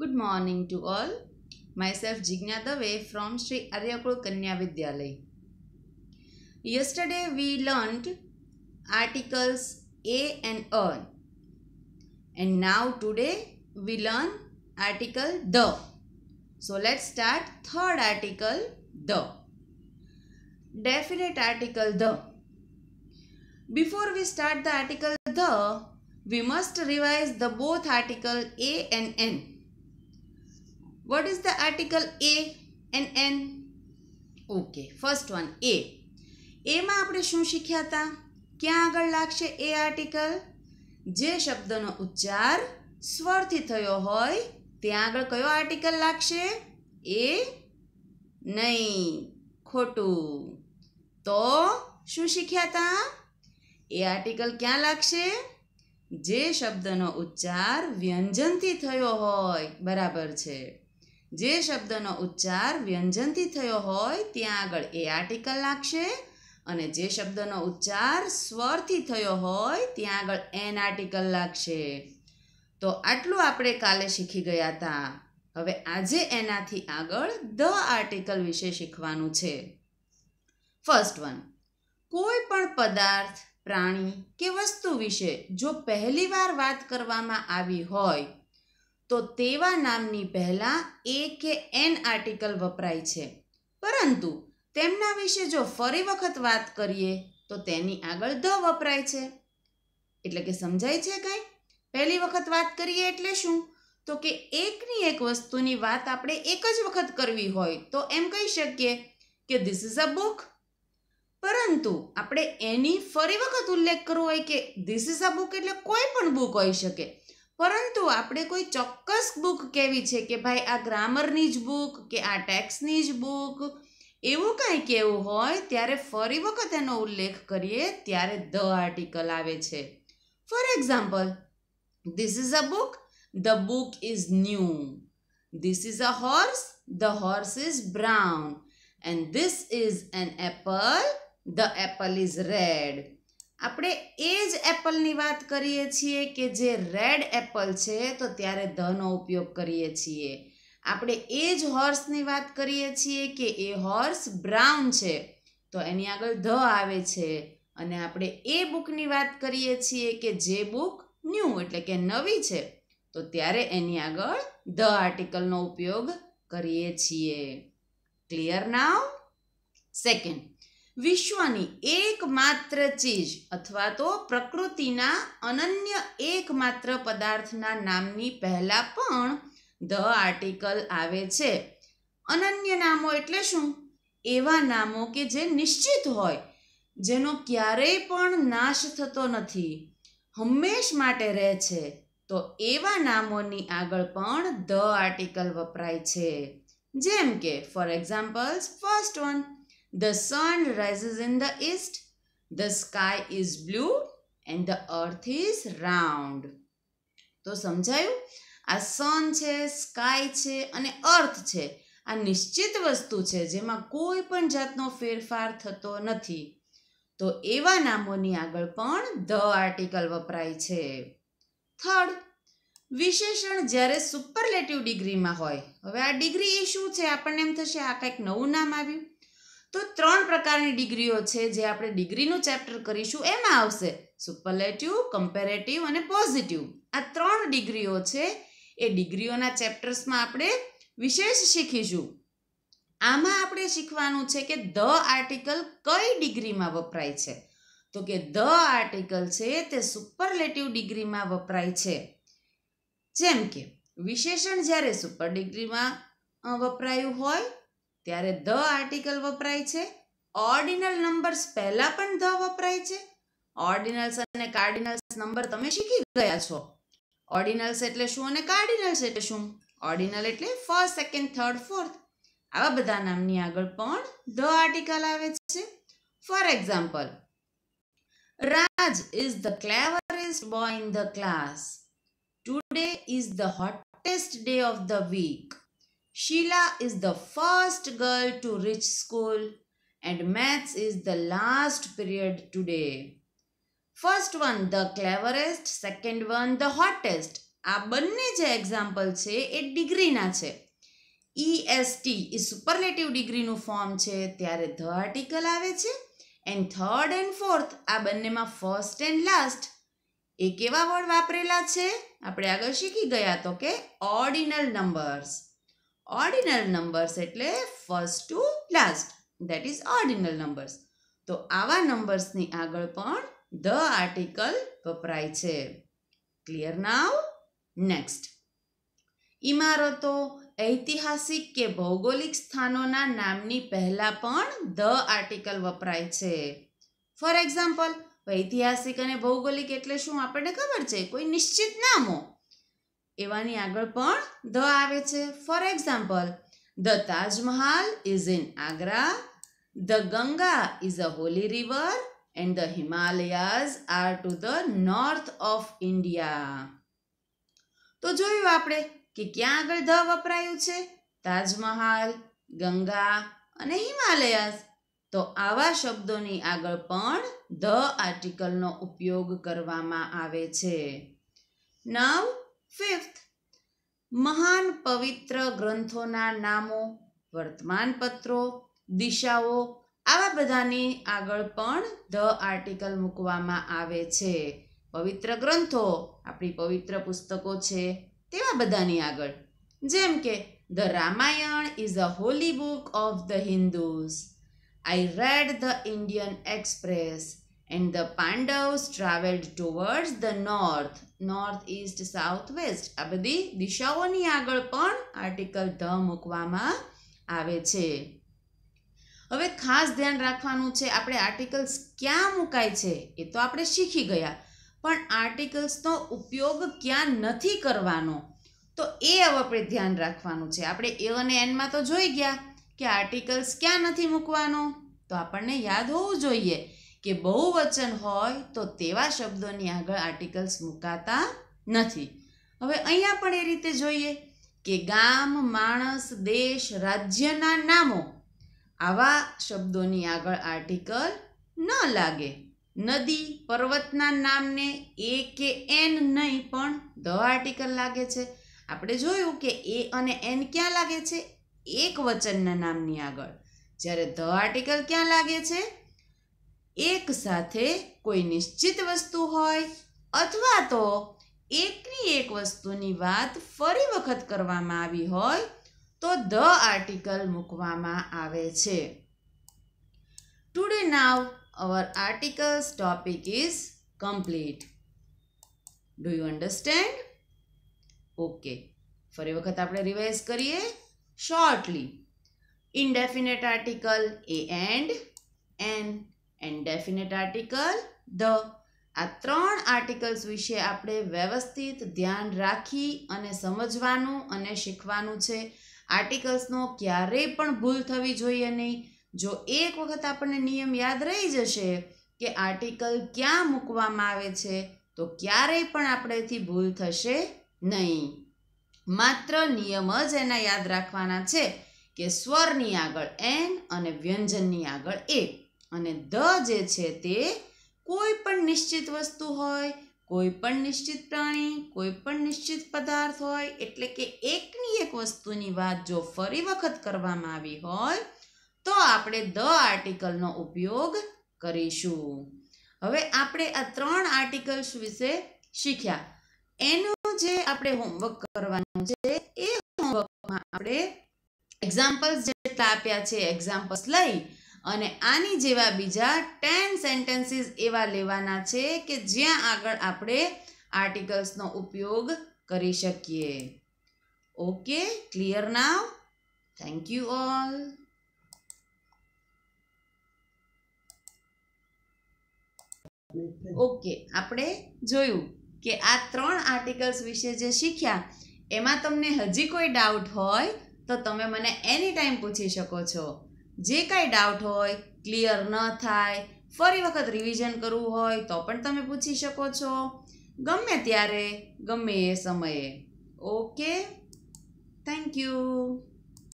Good morning to all. Myself Jigna Dave from Sri Aryakul Kanya Vidyalaya. Yesterday we learnt articles A and earn and now today we learn article the. So let's start third article the. Definite article the. Before we start the article the, we must revise the both article A and N What is the article A and N? Okay first one એ એમાં આપણે શું શીખ્યા હતા ક્યાં આગળ લાગશે એ article જે શબ્દનો ઉચ્ચાર સ્વરથી થયો હોય ત્યાં આગળ કયો આર્ટિકલ લાગશે એ નહીં ખોટું તો શું શીખ્યા હતા એ આર્ટિકલ ક્યાં લાગશે જે શબ્દનો ઉચ્ચાર વ્યંજનથી થયો હોય બરાબર છે જે શબ્દનો ઉચ્ચાર વ્યંજનથી થયો હોય ત્યાં આગળ એ આર્ટિકલ લાગશે અને જે શબ્દનો ઉચ્ચાર સ્વરથી થયો હોય ત્યાં આગળ એન આર્ટિકલ લાગશે તો આટલું આપણે કાલે શીખી ગયા હતા હવે આજે એનાથી આગળ ધ આર્ટિકલ વિશે શીખવાનું છે ફર્સ્ટ વન કોઈ પણ પદાર્થ પ્રાણી કે વસ્તુ વિશે જો પહેલીવાર વાત કરવામાં આવી હોય તો તેવા નામની પહેલાં એ કે એન આર્ટિકલ વપરાય છે પરંતુ તેમના વિશે જો ફરી વખત વાત કરીએ તો તેની આગળ ધ વપરાય છે એટલે કે સમજાય છે કંઈ પહેલી વખત વાત કરીએ એટલે શું તો કે એકની એક વસ્તુની વાત આપણે એક જ વખત કરવી હોય તો એમ કહી શકીએ કે ધીસ ઇઝ અ બુક પરંતુ આપણે એની ફરી વખત ઉલ્લેખ કરવો હોય કે ધીસ ઇઝ અ બુક એટલે કોઈ પણ બુક હોઈ શકે પરંતુ આપણે કોઈ ચોક્કસ બુક કહેવી છે કે ભાઈ આ ગ્રામરની જ બુક કે આ ટેક્સની જ બુક એવું કાંઈ કહેવું હોય ત્યારે ફરી વખત એનો ઉલ્લેખ કરીએ ત્યારે ધ આર્ટિકલ આવે છે for example this is a book the book is new this is a horse the horse is brown and this is an apple the apple is red આપણે એ જ એપલની વાત કરીએ છીએ કે જે રેડ એપલ છે તો ત્યારે ધનો ઉપયોગ કરીએ છીએ આપણે એ જ હોર્સની વાત કરીએ છીએ કે એ હોર્સ બ્રાઉન છે તો એની આગળ ધ આવે છે અને આપણે એ બુકની વાત કરીએ છીએ કે જે બુક ન્યૂ એટલે કે નવી છે તો ત્યારે એની આગળ ધ આર્ટિકલનો ઉપયોગ કરીએ છીએ ક્લિયર નાવ સેકન્ડ વિશ્વની એકમાત્ર ચીજ અથવા તો પ્રકૃતિના અનન્ય એકમાત્ર પદાર્થના નામની પહેલાં પણ ધ આર્ટિકલ આવે છે અનન્ય નામો એટલે શું એવા નામો કે જે નિશ્ચિત હોય જેનો ક્યારેય પણ નાશ થતો નથી હંમેશ માટે રહે છે તો એવા નામોની આગળ પણ ધ આર્ટિકલ વપરાય છે જેમ કે for examples first one The sun rises in the east. The sky is blue and the earth is round. તો સમજાયું આ સન છે સ્કાય છે અને અર્થ છે આ નિશ્ચિત વસ્તુ છે જેમાં કોઈ પણ જાતનો ફેરફાર થતો નથી તો એવા નામોની આગળ પણ ધ આર્ટિકલ વપરાય છે થર્ડ વિશેષણ જ્યારે સુપરલેટિવ ડિગ્રીમાં હોય હવે આ ડિગ્રી એ શું છે આપણને એમ થશે આ કંઈક નવું નામ આવ્યું તો ત્રણ પ્રકારની ડિગ્રીઓ છે જે આપણે ડિગ્રીનું ચેપ્ટર કરીશું એમાં આવશે સુપરલેટિવ કમ્પેરેટિવ અને પોઝિટિવ આ ત્રણ ડિગ્રીઓ છે એ ડિગ્રીઓના ચેપ્ટર્સમાં આપણે વિશેષ શીખીશું આમાં આપણે શીખવાનું છે કે ધ આર્ટિકલ કઈ ડિગ્રીમાં વપરાય છે તો કે ધ આર્ટિકલ છે તે સુપરલેટિવ ડિગ્રીમાં વપરાય છે જેમ કે વિશેષણ જ્યારે સુપર ડિગ્રીમાં વપરાયું હોય ત્યારે ધ આર્ટિકલ વપરાય છે ઓર્ડિનલ નંબર્સ પહેલાં પણ ધ વપરાય છે ઓર્ડિનલ્સ અને કાર્ડિનલ્સ નંબર તમે શીખી ગયા છો ઓર્ડિનલ્સ એટલે શું અને કાર્ડિનલ્સ એટલે શું ઓર્ડિનલ એટલે ફર્સ્ટ સેકન્ડ થર્ડ ફોર્થ આવા બધા નામની આગળ પણ ધ આર્ટિકલ આવે છે for example Raj is the cleverest boy in the class today is the hottest day of the week Sheila is the first girl to reach school and maths is the last period today. First one the cleverest, second one the hottest. આ બંને જે example છે એ ડિગ્રીના છે EST એ superlative ડિગ્રીનું form છે ત્યારે ધ આર્ટિકલ આવે છે એન્ડ થર્ડ એન્ડ ફોર્થ આ બંનેમાં ફર્સ્ટ એન્ડ લાસ્ટ એ કેવા વર્ડ વાપરેલા છે આપણે આગળ શીખી ગયા તો કે ઓર્ડિનલ નંબર્સ ઓર્ડિનલ નંબર્સ એટલે first to last that is ordinal numbers તો આવા નંબર્સની આગળ પણ ધ આર્ટિકલ વપરાય છે ક્લિયર નાવ નેક્સ્ટ ઇમારતો ઐતિહાસિક કે ભૌગોલિક સ્થાનોના નામની પહેલાં પણ ધ આર્ટિકલ વપરાય છે ફોર એક્ઝામ્પલ ઐતિહાસિક અને ભૌગોલિક એટલે શું આપણને ખબર છે કોઈ નિશ્ચિત નામો એવાની આગળ પણ ધ આવે છે for example the Taj Mahal is in Agra the Ganga is a holy river and the Himalayas are to the north of India તો જોયું આપણે કે ક્યાં આગળ ધ વપરાયું છે તાજમહાલ ગંગા અને હિમાલયાઝ તો આવા શબ્દોની આગળ પણ ધ આર્ટિકલનો ઉપયોગ કરવામાં આવે છે નવ ફિફ્થ મહાન પવિત્ર ગ્રંથોના નામો વર્તમાનપત્રો દિશાઓ આવા બધાની આગળ પણ ધ આર્ટિકલ મૂકવામાં આવે છે પવિત્ર ગ્રંથો આપણી પવિત્ર પુસ્તકો છે તેવા બધાની આગળ જેમ કે the Ramayana is a holy book of the Hindus I read the Indian Express and And the Pandavas traveled towards north north, northeast, southwest. આ બધી દિશાઓની આગળ પણ આર્ટિકલ ધ મૂકવામાં આવે છે હવે ખાસ ધ્યાન રાખવાનું છે આપણે આર્ટિકલ્સ ક્યાં મુકાય છે એ તો આપણે શીખી ગયા પણ આર્ટિકલ્સનો ઉપયોગ ક્યાં નથી કરવાનો તો એ હવે આપણે ધ્યાન રાખવાનું છે આપણે એ અને એનમાં તો જોઈ ગયા કે આર્ટિકલ્સ ક્યાં નથી મૂકવાનો તો આપણને યાદ હોવું જોઈએ કે બહુ વચન હોય તો તેવા શબ્દોની આગળ આર્ટિકલ્સ મુકાતા નથી હવે અહીંયા પણ એ રીતે જોઈએ કે ગામ માણસ દેશ રાજ્યના નામો આવા શબ્દોની આગળ આર્ટિકલ ન લાગે નદી પર્વતના નામને એ કે એન નહીં પણ ધ આર્ટિકલ લાગે છે આપણે જોયું કે એ અને એન ક્યાં લાગે છે એક વચનના નામની આગળ જ્યારે ધ આર્ટિકલ ક્યાં લાગે છે એક સાથે કોઈ નિશ્ચિત વસ્તુ હોય અથવા તો એકની એક વસ્તુની વાત ફરી વખત કરવામાં આવી હોય તો ધ આર્ટિકલ મૂકવામાં આવે છે today now our articles topic is complete do you understand okay ફરી વખત આપણે રિવાઇઝ કરીએ shortly indefinite article a and and and definite article the આ ત્રણ આર્ટિકલ્સ વિશે આપણે વ્યવસ્થિત ધ્યાન રાખી અને સમજવાનું અને શીખવાનું છે આર્ટિકલ્સનો ક્યારેય પણ ભૂલ થવી જોઈએ નહીં જો એક વખત આપણને નિયમ યાદ રહી જશે કે આર્ટિકલ ક્યાં મૂકવામાં આવે છે તો ક્યારેય પણ આપણેથી ભૂલ થશે નહીં માત્ર નિયમ જ એના યાદ રાખવાના છે કે સ્વરની આગળ એન અને વ્યંજનની આગળ એ અને ધ જે છે તે કોઈ પણ નિશ્ચિત વસ્તુ હોય કોઈ પણ નિશ્ચિત પ્રાણી કોઈ પણ નિશ્ચિત પદાર્થ હોય એટલે કે એકની એક વસ્તુની વાત જો ફરી વખત કરવામાં આવી હોય તો આપણે ધ આર્ટિકલનો ઉપયોગ કરીશું હવે આપણે આ ત્રણ આર્ટિકલ્સ વિશે શીખ્યા એનું જે આપણે હોમવર્ક કરવાનું છે એ હોમવર્કમાં આપણે એક્ઝામ્પલ્સ જેટલા આપ્યા છે એક્ઝામ્પલ્સ લઈ અને આની જેવા બીજા ટેન સેન્ટેન્સીસ એવા લેવાના છે કે જ્યાં આગળ આપણે આર્ટિકલ્સનો ઉપયોગ કરી શકીએ okay clear now thank you all okay આપણે જોયું કે આ ત્રણ આર્ટિકલ્સ વિશે જે શીખ્યા એમાં તમને હજી કોઈ ડાઉટ હોય તો તમે મને એની ટાઈમ પૂછી શકો છો જે કાંઈ ડાઉટ હોય ક્લિયર ન થાય ફરી વખત રિવિઝન કરવું હોય તો પણ તમે પૂછી શકો છો ગમે ત્યારે ગમે એ સમયે ઓકે થેન્ક યુ